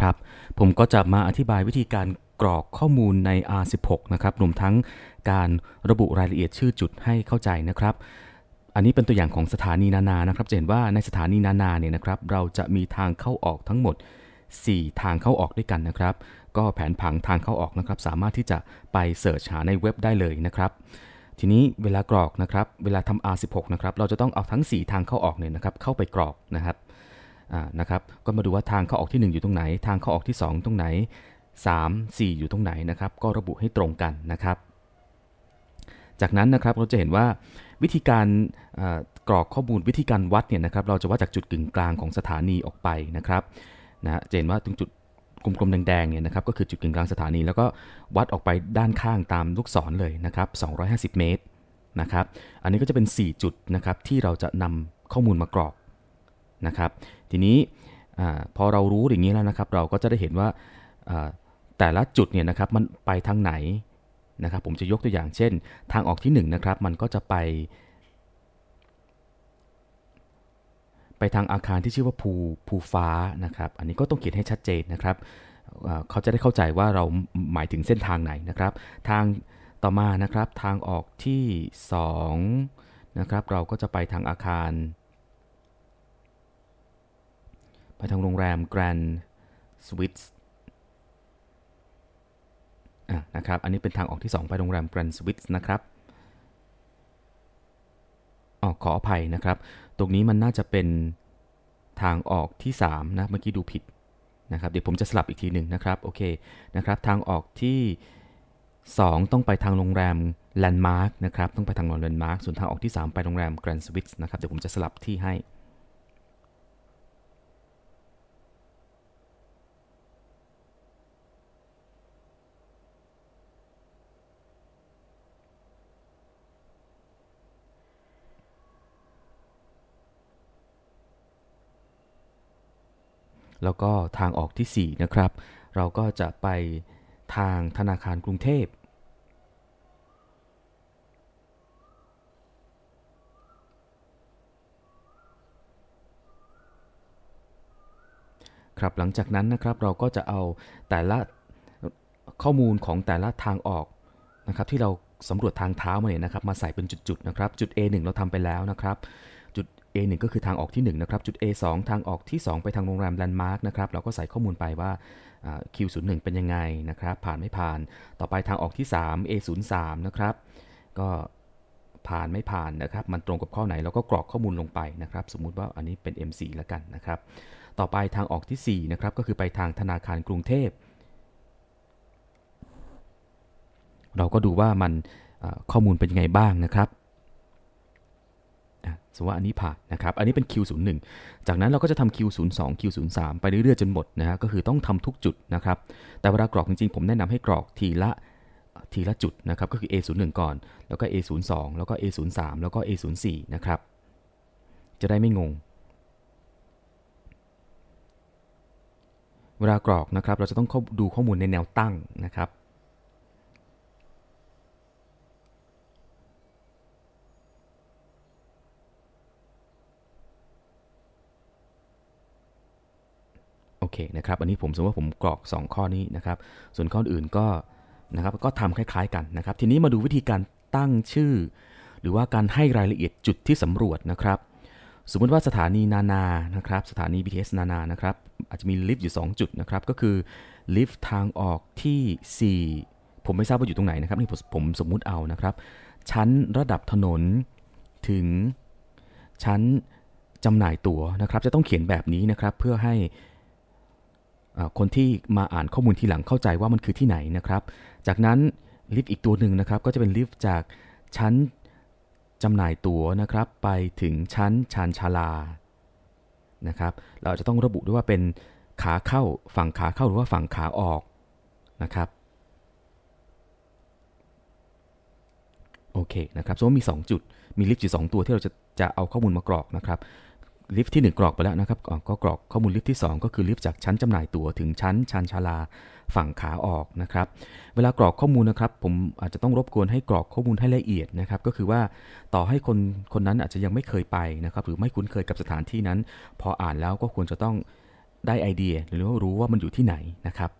ครับ ผมก็จะมาอธิบายวิธีการกรอกข้อมูลใน R16 นะครับ รวมทั้งการระบุรายละเอียดชื่อจุดให้เข้าใจนะครับ อันนี้เป็นตัวอย่างของสถานีนานา นะครับ จะเห็นว่าในสถานีนานาเนี่ยนะครับ เราจะมีทางเข้าออกทั้งหมด 4 ทางเข้าออกด้วยกันนะครับ ก็แผนผังทางเข้าออกนะครับ สามารถที่จะไปเสิร์ชหาในเว็บได้เลยนะครับ ทีนี้เวลากรอกนะครับ เวลาทำ R16 นะครับ เราจะต้องเอาทั้ง 4 ทางเข้าออกเนี่ยนะครับ เข้าไปกรอกนะครับนะครับก็มาดูว่าทางเข้าออกที่ 1 อยู่ตรงไหน ทางเข้าออกที่2ตรงไหน 3 4 อยู่ตรงไหนนะครับก็ระบุให้ตรงกันนะครับ จากนั้นนะครับเราจะเห็นว่าวิธีการกรอกข้อมูลวิธีการวัดเนี่ยนะครับเราจะวัดจากจุดกึ่งกลางของสถานีออกไปนะครับนะเจนว่าตรงจุดกลมๆแดงๆเนี่ยนะครับ ก็คือจุดกึ่งกลางสถานี แล้วก็วัดออกไปด้านข้างตามลูกศรเลยนะครับ250 เมตรนะครับอันนี้ก็จะเป็น 4 จุดนะครับที่เราจะนำข้อมูลมากรอกนะครับทีนี้พอเรารู้อย่างนี้แล้วนะครับเราก็จะได้เห็นว่าแต่ละจุดเนี่ยนะครับมันไปทางไหนนะครับผมจะยกตัวอย่างเช่น ทางออกที่1นนะครับมันก็จะไป ไปทางอาคารที่ชื่อว่าภูภูฟ้านะครับอันนี้ก็ต้องเขียนให้ชัดเจนนะครับเขาจะได้เข้าใจว่าเราหมายถึงเส้นทางไหนนะครับ ทางต่อมานะครับทางออกที่2นะครับเราก็จะไปทางอาคารไปทางโรงแรมแกรนสวิตส์นะครับ อันนี้เป็นทางออกที่ 2 ไปโรงแรมแกรนสวิตส์นะครับออขออภัยนะครับ ตรงนี้มันน่าจะเป็นทางออกที่3นะ เมื่อกี้ดูผิดนะครับ เดี๋ยวผมจะสลับอีกทีหนึ่งนะครับ โอเคนะครับทางออกที่ 2 ต้องไปทางโรงแรมแลนด์มาร์กนะครับ ต้องไปทางโรงแรมแลนด์มาร์กส่วนทางออกที่ 3 ไปโรงแรมแกรนด์สวิตส์นะครับ เดี๋ยวผมจะสลับที่ให้แล้วก็ทางออกที่ 4 นะครับ เราก็จะไปทางธนาคารกรุงเทพ ครับหลังจากนั้นนะครับเราก็จะเอาแต่ละข้อมูลของแต่ละทางออกนะครับ ที่เราสำรวจทางเท้ามาเนี่ยนะครับมาใส่เป็นจุดๆนะครับ จุด A1 เราทำไปแล้วนะครับ A1 ก็คือทางออกที่1นะครับ จุด A2 ทางออกที่ 2 ไปทางโรงแรมแลนด์มาร์กนะครับ เราก็ใส่ข้อมูลไปว่า Q01 เป็นยังไงนะครับ ผ่านไม่ผ่าน ต่อไปทางออกที่ 3 A03 นะครับ ก็ผ่านไม่ผ่านนะครับ มันตรงกับข้อไหน เราก็กรอกข้อมูลลงไปนะครับ สมมุติว่าอันนี้เป็น M4 แล้วกันนะครับ ต่อไปทางออกที่4นะครับ ก็คือไปทางธนาคารกรุงเทพ เราก็ดูว่ามันข้อมูลเป็นยังไงบ้างนะครับสมมติว่าอันนี้ผ่านนะครับ อันนี้เป็น Q01 จากนั้นเราก็จะทำ Q02 Q03 ไปเรื่อยๆจนหมดนะฮะก็คือต้องทำทุกจุดนะครับ แต่เวลากรอกจริงๆ ผมแนะนำให้กรอกทีละทีละจุดนะครับ ก็คือ A01 ก่อน แล้วก็ A02 แล้วก็ A03 แล้วก็ A04 นะครับ จะได้ไม่งง เวลากรอกนะครับ เราจะต้องดูข้อมูลในแนวตั้งนะครับโอเคนะครับอันนี้ผมสมมติว่าผมกรอก 2 ข้อนี้นะครับส่วนข้ออื่นก็นะครับก็ทำคล้าย ๆ กันนะครับทีนี้มาดูวิธีการตั้งชื่อ หรือว่าการให้รายละเอียดจุดที่สำรวจนะครับ สมมติว่าสถานีนานานะครับสถานี BTS นานานะครับอาจจะมีลิฟต์อยู่2 จุดนะครับก็คือลิฟต์ทางออกที่4 ผมไม่ทราบว่าอยู่ตรงไหนนะครับนี่ผมสมมุติเอานะครับชั้นระดับถนนถึงชั้นจำหน่ายตั๋วนะครับจะต้องเขียนแบบนี้นะครับเพื่อให้คนที่มาอ่านข้อมูลทีหลังเข้าใจว่ามันคือที่ไหนนะครับ จากนั้นลิฟต์อีกตัวหนึ่งนะครับก็จะเป็นลิฟต์จากชั้นจำหน่ายตั๋วนะครับไปถึงชั้นชานชาลา นะครับ เราจะต้องระบุด้วยว่าเป็นขาเข้าฝั่งขาเข้าหรือว่าฝั่งขาออกนะครับโอเคนะครับโซมมี2จุดมีลิฟต์อยู่2ตัวที่เราจะจะเอาข้อมูลมากรอกนะครับลิฟต์ที่ 1 กรอกไปแล้วนะครับก็กรอกข้อมูลลิฟต์ที่2ก็คือลิฟต์จากชั้นจำหน่ายตั๋วถึงชั้นชานชาลาฝั่งขาออกนะครับ เวลากรอกข้อมูลนะครับ ผมอาจจะต้องรบกวนให้กรอกข้อมูลให้ละเอียดนะครับก็คือว่าต่อให้คนคนนั้นอาจจะยังไม่เคยไปนะครับ หรือไม่คุ้นเคยกับสถานที่นั้น พออ่านแล้วก็ควรจะต้องได้ไอเดีย หรือว่ารู้ว่ามันอยู่ที่ไหนนะครับ